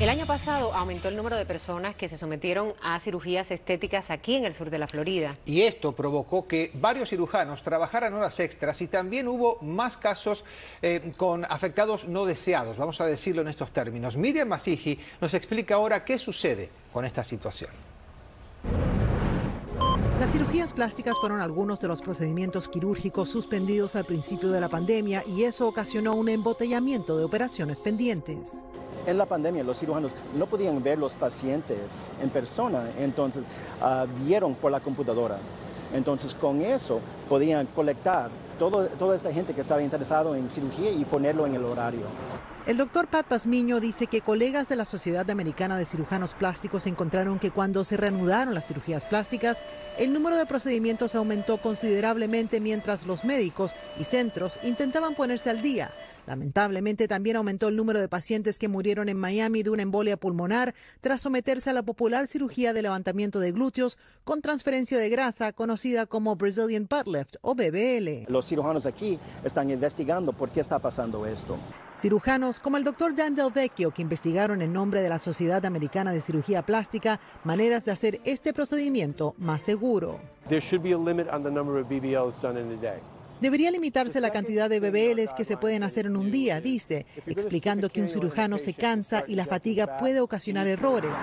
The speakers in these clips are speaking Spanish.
El año pasado aumentó el número de personas que se sometieron a cirugías estéticas aquí en el sur de la Florida. Y esto provocó que varios cirujanos trabajaran horas extras y también hubo más casos eh, con afectados no deseados, vamos a decirlo en estos términos. Miriam Masiji nos explica ahora qué sucede con esta situación. Las cirugías plásticas fueron algunos de los procedimientos quirúrgicos suspendidos al principio de la pandemia y eso ocasionó un embotellamiento de operaciones pendientes en la pandemia los cirujanos no podían ver los pacientes en persona, entonces ah, vieron por la computadora. Entonces con eso podían colectar toda esta gente que estaba interesado en cirugía y ponerlo en el horario. El doctor Pat Pasmiño dice que colegas de la Sociedad Americana de Cirujanos Plásticos encontraron que cuando se reanudaron las cirugías plásticas, el número de procedimientos aumentó considerablemente mientras los médicos y centros intentaban ponerse al día. Lamentablemente también aumentó el número de pacientes que murieron en Miami de una embolia pulmonar tras someterse a la popular cirugía de levantamiento de glúteos con transferencia de grasa conocida como Brazilian Butt Lift o BBL cirujanos aquí están investigando por qué está pasando esto. Cirujanos como el doctor Dan Del Vecchio, que investigaron en nombre de la Sociedad Americana de Cirugía Plástica maneras de hacer este procedimiento más seguro. Debería limitarse la cantidad de BBLs que se pueden hacer en un día, dice, explicando que un cirujano se cansa y la fatiga puede ocasionar errores.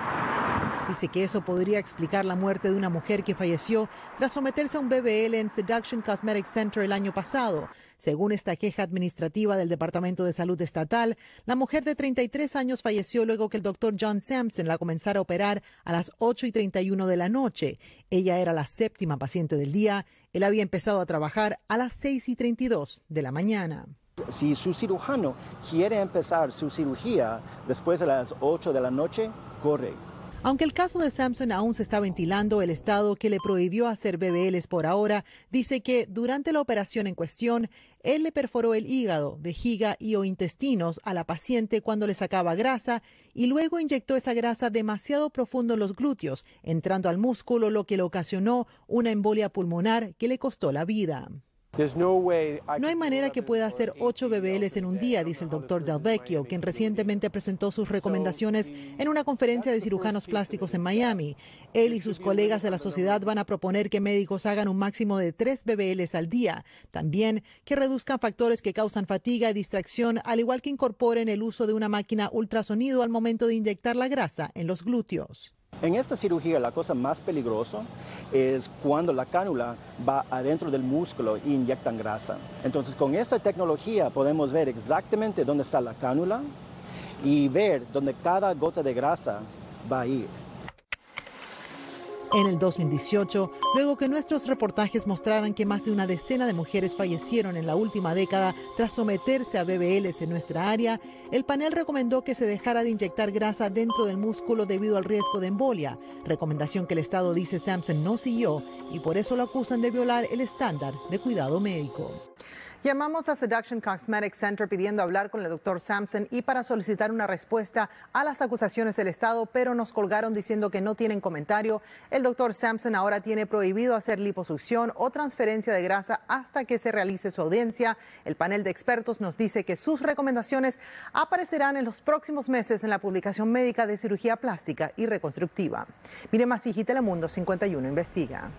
Dice que eso podría explicar la muerte de una mujer que falleció tras someterse a un BBL en Seduction Cosmetic Center el año pasado. Según esta queja administrativa del Departamento de Salud Estatal, la mujer de 33 años falleció luego que el doctor John Sampson la comenzara a operar a las 8 y 31 de la noche. Ella era la séptima paciente del día. Él había empezado a trabajar a las 6 y 32 de la mañana. Si su cirujano quiere empezar su cirugía después de las 8 de la noche, corre aunque el caso de Samson aún se está ventilando, el Estado que le prohibió hacer BBLs por ahora dice que durante la operación en cuestión, él le perforó el hígado, vejiga y o intestinos a la paciente cuando le sacaba grasa y luego inyectó esa grasa demasiado profundo en los glúteos, entrando al músculo, lo que le ocasionó una embolia pulmonar que le costó la vida. No hay manera que pueda hacer ocho BBLs en un día, dice el doctor Delvecchio, quien recientemente presentó sus recomendaciones en una conferencia de cirujanos plásticos en Miami. Él y sus colegas de la sociedad van a proponer que médicos hagan un máximo de tres BBLs al día. También que reduzcan factores que causan fatiga y distracción, al igual que incorporen el uso de una máquina ultrasonido al momento de inyectar la grasa en los glúteos. En esta cirugía la cosa más peligrosa es cuando la cánula va adentro del músculo e inyectan grasa. Entonces con esta tecnología podemos ver exactamente dónde está la cánula y ver dónde cada gota de grasa va a ir en el 2018, luego que nuestros reportajes mostraran que más de una decena de mujeres fallecieron en la última década tras someterse a BBLs en nuestra área, el panel recomendó que se dejara de inyectar grasa dentro del músculo debido al riesgo de embolia, recomendación que el Estado dice Samson no siguió y por eso lo acusan de violar el estándar de cuidado médico. Llamamos a Seduction Cosmetic Center pidiendo hablar con el doctor Sampson y para solicitar una respuesta a las acusaciones del Estado, pero nos colgaron diciendo que no tienen comentario. El doctor Sampson ahora tiene prohibido hacer liposucción o transferencia de grasa hasta que se realice su audiencia. El panel de expertos nos dice que sus recomendaciones aparecerán en los próximos meses en la publicación médica de cirugía plástica y reconstructiva. Mire más, y Telemundo 51 investiga.